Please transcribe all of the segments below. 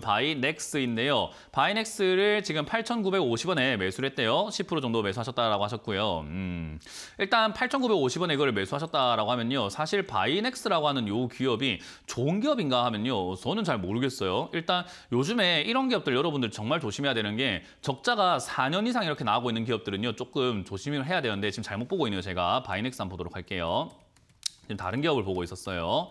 바이넥스인데요. 바이넥스를 지금 8,950원에 매수를 했대요. 10% 정도 매수하셨다라고 하셨고요. 음, 일단 8,950원에 이걸 매수하셨다라고 하면요. 사실 바이넥스라고 하는 요 기업이 좋은 기업인가 하면요. 저는 잘 모르겠어요. 일단 요즘에 이런 기업들 여러분들 정말 조심해야 되는 게 적자가 4년 이상 이렇게 나오고 있는 기업들은요. 조금 조심을 해야 되는데 지금 잘못 보고 있네요. 제가 바이넥스 한번 보도록 할게요. 지금 다른 기업을 보고 있었어요.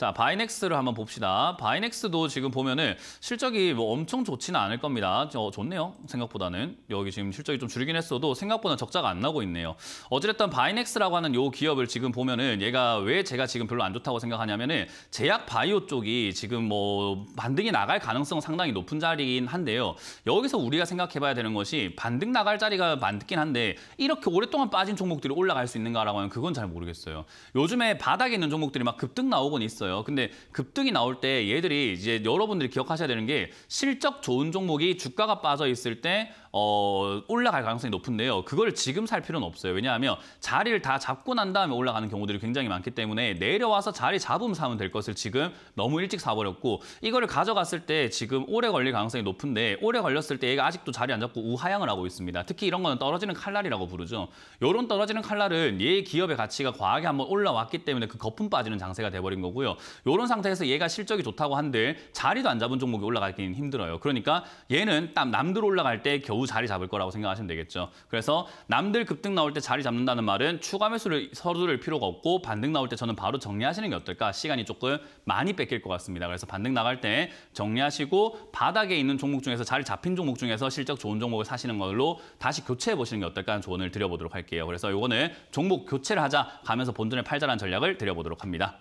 자, 바이넥스를 한번 봅시다. 바이넥스도 지금 보면은 실적이 뭐 엄청 좋지는 않을 겁니다. 저, 좋네요. 생각보다는. 여기 지금 실적이 좀 줄긴 했어도 생각보다 적자가 안 나고 있네요. 어찌됐든 바이넥스라고 하는 요 기업을 지금 보면은 얘가 왜 제가 지금 별로 안 좋다고 생각하냐면은 제약 바이오 쪽이 지금 뭐 반등이 나갈 가능성 상당히 높은 자리긴 한데요. 여기서 우리가 생각해 봐야 되는 것이 반등 나갈 자리가 많긴 한데 이렇게 오랫동안 빠진 종목들이 올라갈 수 있는가라고 하면 그건 잘 모르겠어요. 요즘에 바닥에 있는 종목들이 막 급등 나오곤 있어요. 있어요. 근데 급등이 나올 때 얘들이 이제 여러분들이 기억하셔야 되는 게 실적 좋은 종목이 주가가 빠져 있을 때 어, 올라갈 가능성이 높은데요. 그걸 지금 살 필요는 없어요. 왜냐하면 자리를 다 잡고 난 다음에 올라가는 경우들이 굉장히 많기 때문에 내려와서 자리 잡음 사면 될 것을 지금 너무 일찍 사버렸고 이거를 가져갔을 때 지금 오래 걸릴 가능성이 높은데 오래 걸렸을 때 얘가 아직도 자리 안 잡고 우하향을 하고 있습니다. 특히 이런 거는 떨어지는 칼날이라고 부르죠. 이런 떨어지는 칼날은 얘 기업의 가치가 과하게 한번 올라왔기 때문에 그 거품 빠지는 장세가 돼버린 거고요. 이런 상태에서 얘가 실적이 좋다고 한들 자리도 안 잡은 종목이 올라가긴 힘들어요. 그러니까 얘는 딱 남들 올라갈 때 겨우 겨우 자리 잡을 거라고 생각하시면 되겠죠. 그래서 남들 급등 나올 때 자리 잡는다는 말은 추가 매수를 서두를 필요가 없고 반등 나올 때 저는 바로 정리하시는 게 어떨까? 시간이 조금 많이 뺏길 것 같습니다. 그래서 반등 나갈 때 정리하시고 바닥에 있는 종목 중에서 자리 잡힌 종목 중에서 실적 좋은 종목을 사시는 걸로 다시 교체해 보시는 게 어떨까 하는 조언을 드려보도록 할게요. 그래서 이거는 종목 교체를 하자 가면서 본전에 팔자란 전략을 드려보도록 합니다.